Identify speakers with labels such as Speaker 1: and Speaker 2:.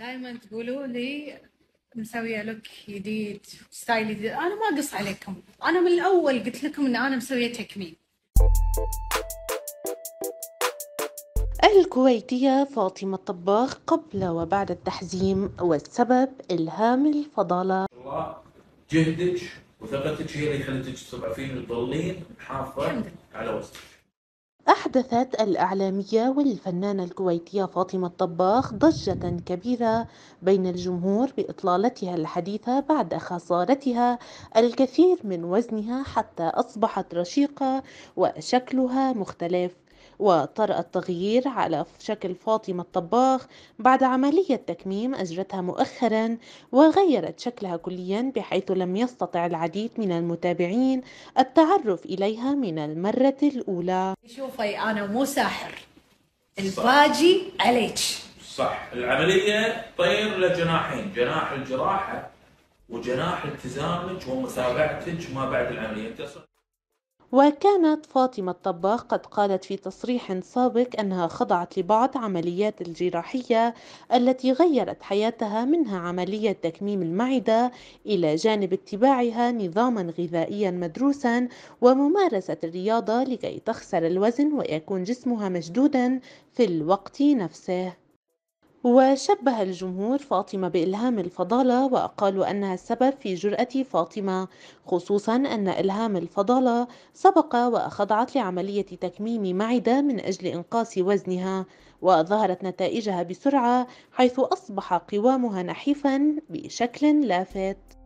Speaker 1: دائما تقولوا لي مسويه لوك جديد ستايل جديد انا ما اقص عليكم انا من الاول قلت لكم ان انا مسويه تكميم الكويتية فاطمة الطباخ قبل وبعد التحزيم والسبب إلهام الفضالة الله جهدك وثقتك هي اللي خلتك تبقى فين تضلين حافظة على وسطك أحدثت الإعلامية والفنانة الكويتية فاطمة الطباخ ضجة كبيرة بين الجمهور بإطلالتها الحديثة بعد خسارتها الكثير من وزنها حتى أصبحت رشيقة وشكلها مختلف وطرأ التغيير على شكل فاطمة الطباخ بعد عملية تكميم أجرتها مؤخرا وغيرت شكلها كليا بحيث لم يستطع العديد من المتابعين التعرف إليها من المرة الأولى شوفي أنا مو ساحر الباجي عليك صح العملية طير لجناحين جناح الجراحة وجناح التزامك ومتابعتك ما بعد العملية وكانت فاطمة الطباخ قد قالت في تصريح سابق أنها خضعت لبعض عمليات الجراحية التي غيرت حياتها منها عملية تكميم المعدة إلى جانب اتباعها نظاما غذائيا مدروسا وممارسة الرياضة لكي تخسر الوزن ويكون جسمها مشدودا في الوقت نفسه وشبه الجمهور فاطمة بإلهام الفضالة وقالوا أنها السبب في جرأة فاطمة خصوصا أن إلهام الفضالة سبق وخضعت لعملية تكميم معدة من أجل إنقاص وزنها وظهرت نتائجها بسرعة حيث أصبح قوامها نحيفا بشكل لافت